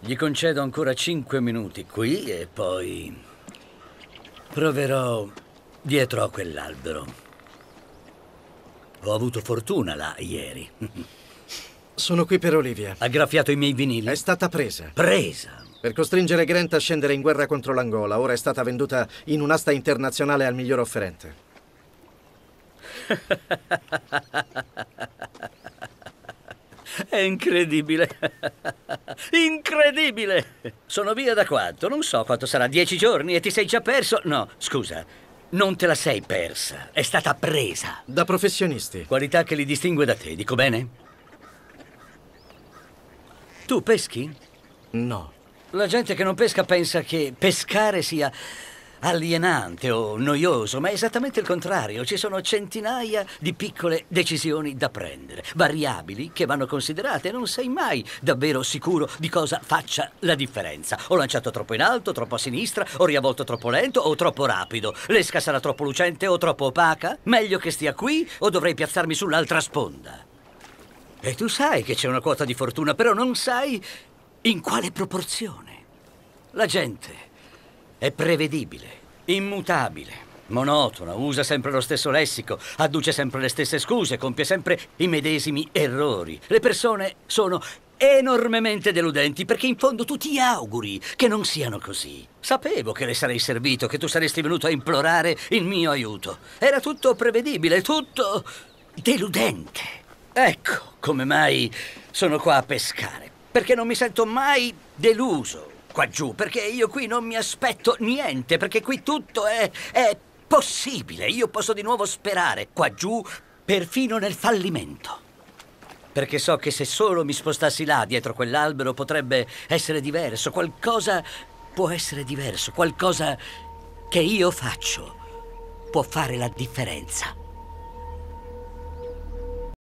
Gli concedo ancora 5 minuti qui e poi proverò dietro a quell'albero. Ho avuto fortuna là ieri. Sono qui per Olivia. Ha graffiato i miei vinili? È stata presa. Presa? Per costringere Grant a scendere in guerra contro l'Angola. Ora è stata venduta in un'asta internazionale al miglior offerente. È incredibile. Incredibile. Sono via da quanto? Non so quanto sarà, dieci giorni e ti sei già perso? No, scusa. Non te la sei persa, è stata presa. Da professionisti. Qualità che li distingue da te, dico bene? Tu peschi? No. La gente che non pesca pensa che pescare sia alienante o noioso, ma è esattamente il contrario. Ci sono centinaia di piccole decisioni da prendere, variabili che vanno considerate. e Non sei mai davvero sicuro di cosa faccia la differenza. Ho lanciato troppo in alto, troppo a sinistra, ho riavolto troppo lento o troppo rapido. L'esca sarà troppo lucente o troppo opaca? Meglio che stia qui o dovrei piazzarmi sull'altra sponda? E tu sai che c'è una quota di fortuna, però non sai in quale proporzione. La gente è prevedibile, immutabile, monotona, usa sempre lo stesso lessico, adduce sempre le stesse scuse, compie sempre i medesimi errori. Le persone sono enormemente deludenti perché in fondo tu ti auguri che non siano così. Sapevo che le sarei servito, che tu saresti venuto a implorare il mio aiuto. Era tutto prevedibile, tutto deludente. Ecco come mai sono qua a pescare, perché non mi sento mai deluso, qua giù, perché io qui non mi aspetto niente, perché qui tutto è... è possibile. Io posso di nuovo sperare qua giù, perfino nel fallimento. Perché so che se solo mi spostassi là, dietro quell'albero, potrebbe essere diverso. Qualcosa può essere diverso. Qualcosa che io faccio può fare la differenza.